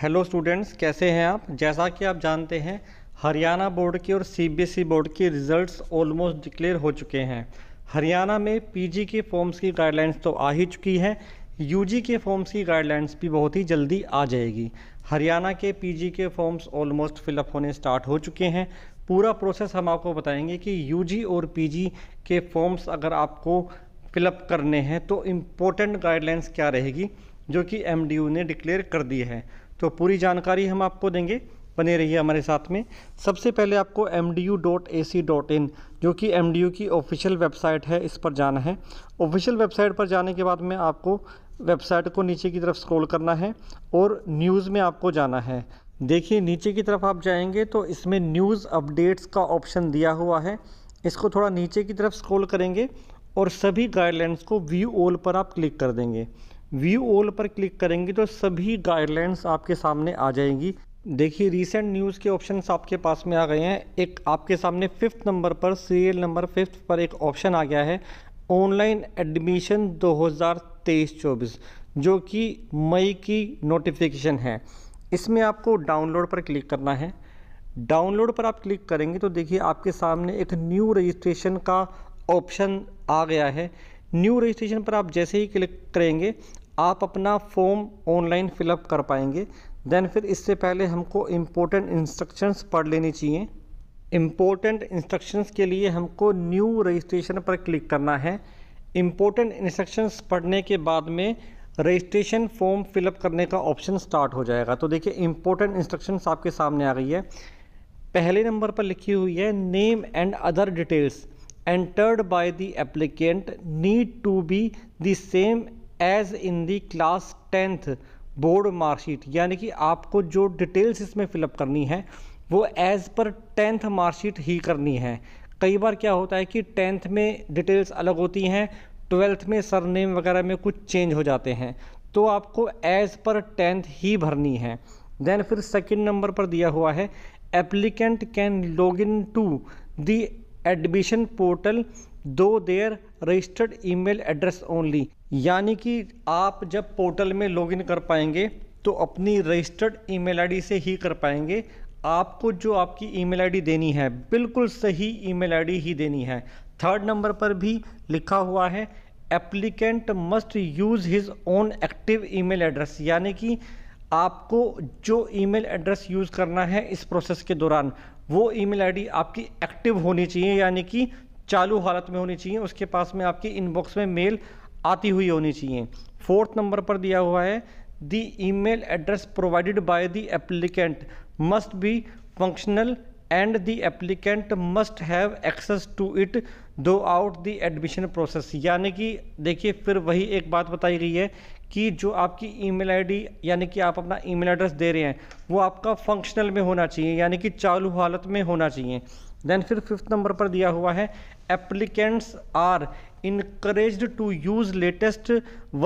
hello students कैसे हैं आप जैसा कि आप जानते हैं हरियाणा बोर्ड के और सीबीएसई e बोर्ड के रिजल्ट्स ऑलमोस्ट डिक्लेयर हो चुके हैं हरियाणा में पीजी के फॉर्म्स की गाइडलाइंस तो आ ही चुकी है यूजी के फॉर्म्स की गाइडलाइंस भी बहुत ही जल्दी आ जाएगी हरियाणा के पीजी के फॉर्म्स ऑलमोस्ट फिलअप होने स्टार्ट हो चुके हैं पूरा प्रोसेस हम आपको बताएंगे कि यू और पी के फॉर्म्स अगर आपको फिलअप करने हैं तो इम्पोर्टेंट गाइडलाइंस क्या रहेगी जो कि एमडीयू ने डिक्लेयर कर दी है तो पूरी जानकारी हम आपको देंगे बने रहिए हमारे साथ में सबसे पहले आपको एम जो कि एम की ऑफिशियल वेबसाइट है इस पर जाना है ऑफिशियल वेबसाइट पर जाने के बाद में आपको वेबसाइट को नीचे की तरफ स्क्रॉल करना है और न्यूज़ में आपको जाना है देखिए नीचे की तरफ आप जाएंगे तो इसमें न्यूज़ अपडेट्स का ऑप्शन दिया हुआ है इसको थोड़ा नीचे की तरफ स्क्रॉल करेंगे और सभी गाइडलाइंस को व्यू ऑल पर आप क्लिक कर देंगे व्यू ऑल पर क्लिक करेंगे तो सभी गाइडलाइंस आपके सामने आ जाएंगी देखिए रीसेंट न्यूज़ के ऑप्शंस आपके पास में आ गए हैं एक आपके सामने फिफ्थ नंबर पर सीरियल नंबर फिफ्थ पर एक ऑप्शन आ गया है ऑनलाइन एडमिशन 2023-24 जो कि मई की नोटिफिकेशन है इसमें आपको डाउनलोड पर क्लिक करना है डाउनलोड पर आप क्लिक करेंगे तो देखिए आपके सामने एक न्यू रजिस्ट्रेशन का ऑप्शन आ गया है न्यू रजिस्ट्रेशन पर आप जैसे ही क्लिक करेंगे आप अपना फॉर्म ऑनलाइन फिलअप कर पाएंगे देन फिर इससे पहले हमको इम्पोर्टेंट इंस्ट्रक्शंस पढ़ लेनी चाहिए इम्पोर्टेंट इंस्ट्रक्शंस के लिए हमको न्यू रजिस्ट्रेशन पर क्लिक करना है इम्पोर्टेंट इंस्ट्रक्शंस पढ़ने के बाद में रजिस्ट्रेशन फॉर्म फिलअप करने का ऑप्शन स्टार्ट हो जाएगा तो देखिए इम्पोर्टेंट इंस्ट्रक्शंस आपके सामने आ गई है पहले नंबर पर लिखी हुई है name and other details entered by the applicant need to be the same as in the class tenth board marksheet यानी कि आपको जो डिटेल्स इसमें फिलअप करनी है वो एज़ पर टेंथ मार्कशीट ही करनी है कई बार क्या होता है कि टेंथ में डिटेल्स अलग होती हैं ट्वेल्थ में सरनेम वगैरह में कुछ चेंज हो जाते हैं तो आपको एज़ पर टेंथ ही भरनी है देन फिर सेकंड नंबर पर दिया हुआ है applicant can log in to the admission portal through their registered email address only यानी कि आप जब पोर्टल में लॉगिन कर पाएंगे तो अपनी रजिस्टर्ड ईमेल आईडी से ही कर पाएंगे आपको जो आपकी ईमेल आईडी देनी है बिल्कुल सही ईमेल आईडी ही देनी है थर्ड नंबर पर भी लिखा हुआ है applicant must use his own active email address यानी कि आपको जो ईमेल एड्रेस यूज़ करना है इस प्रोसेस के दौरान वो ईमेल आईडी आपकी एक्टिव होनी चाहिए यानी कि चालू हालत में होनी चाहिए उसके पास में आपकी इनबॉक्स में मेल आती हुई होनी चाहिए फोर्थ नंबर पर दिया हुआ है the email address provided by the applicant must be functional and the applicant must have access to it दो आउट द एडमिशन प्रोसेस यानी कि देखिए फिर वही एक बात बताई गई है कि जो आपकी ईमेल आईडी यानी कि आप अपना ईमेल एड्रेस दे रहे हैं वो आपका फंक्शनल में होना चाहिए यानी कि चालू हालत में होना चाहिए देन फिर फिफ्थ नंबर पर दिया हुआ है applicants are encouraged to use latest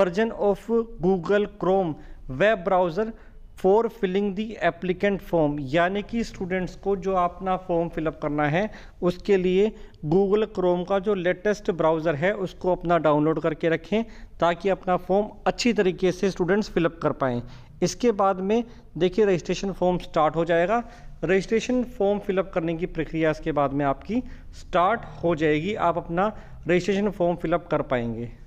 version of Google Chrome web browser for filling the applicant form यानी कि स्टूडेंट्स को जो अपना फॉर्म फिलअप करना है उसके लिए गूगल क्रोम का जो लेटेस्ट ब्राउज़र है उसको अपना डाउनलोड करके रखें ताकि अपना फॉर्म अच्छी तरीके से स्टूडेंट्स फिलअप कर पाएँ इसके बाद में देखिए रजिस्ट्रेशन फॉर्म स्टार्ट हो जाएगा रजिस्ट्रेशन फॉर्म फिलअप करने की प्रक्रिया इसके बाद में आपकी स्टार्ट हो जाएगी आप अपना रजिस्ट्रेशन फॉर्म फिलअप कर पाएंगे